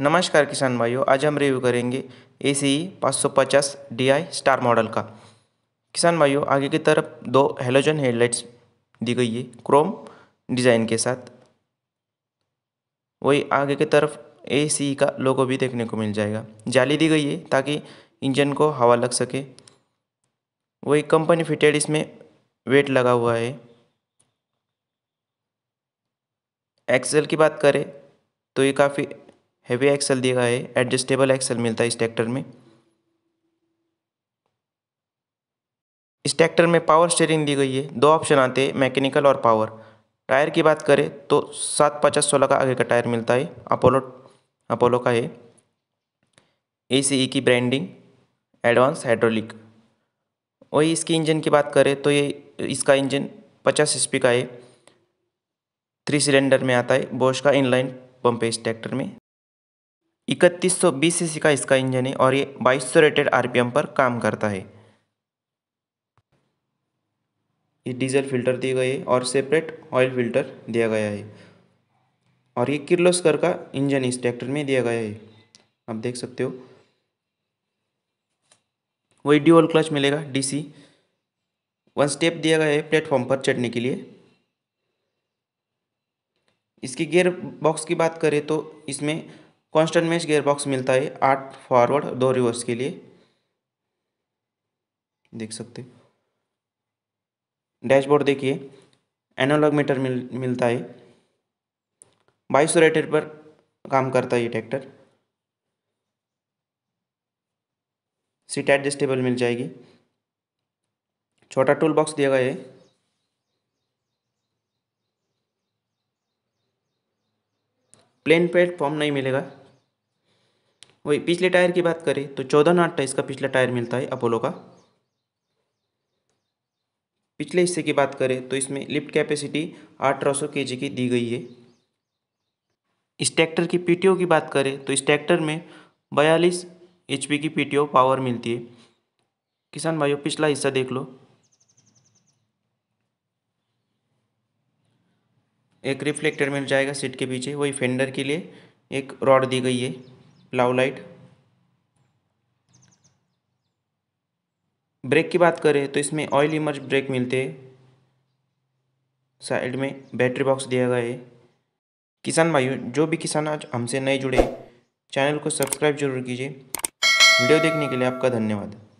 नमस्कार किसान भाइयों आज हम रिव्यू करेंगे ए सी ई पाँच सौ पचास डी आई स्टार मॉडल का किसान भाइयों आगे की तरफ दो हेलोजन हेडलाइट्स दी गई है क्रोम डिज़ाइन के साथ वही आगे की तरफ ए सी e का लोगो भी देखने को मिल जाएगा जाली दी गई है ताकि इंजन को हवा लग सके वही कंपनी फिटेड इसमें वेट लगा हुआ है एक्सेल की बात करें तो ये काफ़ी हैवी एक्सल दिया है एडजस्टेबल एक्सल मिलता है इस ट्रैक्टर में इस ट्रैक्टर में पावर स्टेयरिंग दी गई है दो ऑप्शन आते हैं मैकेनिकल और पावर टायर की बात करें तो सात पचास सोलह का आगे का टायर मिलता है अपोलो अपोलो का है ए सी ई की ब्रांडिंग एडवांस हाइड्रोलिक वही इसकी इंजन की बात करें तो ये इसका इंजन पचास एच का है थ्री सिलेंडर में आता है बोश का इनलाइन पंप है इस ट्रैक्टर में इकतीस सौ बीस सी का इसका इंजन है और ये बाईस सौ रेटेड आरपीएम पर काम करता है ये डीजल फिल्टर दिए गए और सेपरेट ऑयल फिल्टर दिया गया है और ये किर्लोस्कर का इंजन इस ट्रैक्टर में दिया गया है आप देख सकते हो वही ड्यूअल क्लच मिलेगा डीसी वन स्टेप दिया गया है प्लेटफॉर्म पर चढ़ने के लिए इसकी गियर बॉक्स की बात करें तो इसमें कांस्टेंट में गेयरबॉक्स मिलता है आठ फॉरवर्ड दो रिवर्स के लिए देख सकते डैशबोर्ड देखिए एनोलॉग मीटर मिल मिलता है बाईस रेटेड पर काम करता है ये ट्रैक्टर सीट एडजस्टेबल मिल जाएगी छोटा टूल बॉक्स दिया गया है प्लेन प्लेटफॉर्म नहीं मिलेगा वही पिछले टायर की बात करें तो चौदह नॉट का इसका पिछला टायर मिलता है अपोलो का पिछले हिस्से की बात करें तो इसमें लिफ्ट कैपेसिटी अठारह सौ के की दी गई है इस ट्रैक्टर की ओ की बात करें तो इस ट्रैक्टर में बयालीस एच की ओ पावर मिलती है किसान भाइयों पिछला हिस्सा देख लो एक रिफ्लेक्टर मिल जाएगा सीट के पीछे वही फेंडर के लिए एक रॉड दी गई है लाइट ब्रेक की बात करें तो इसमें ऑयल इमर्ज ब्रेक मिलते हैं साइड में बैटरी बॉक्स दिया गया है किसान भाइयों जो भी किसान आज हमसे नए जुड़े चैनल को सब्सक्राइब जरूर कीजिए वीडियो देखने के लिए आपका धन्यवाद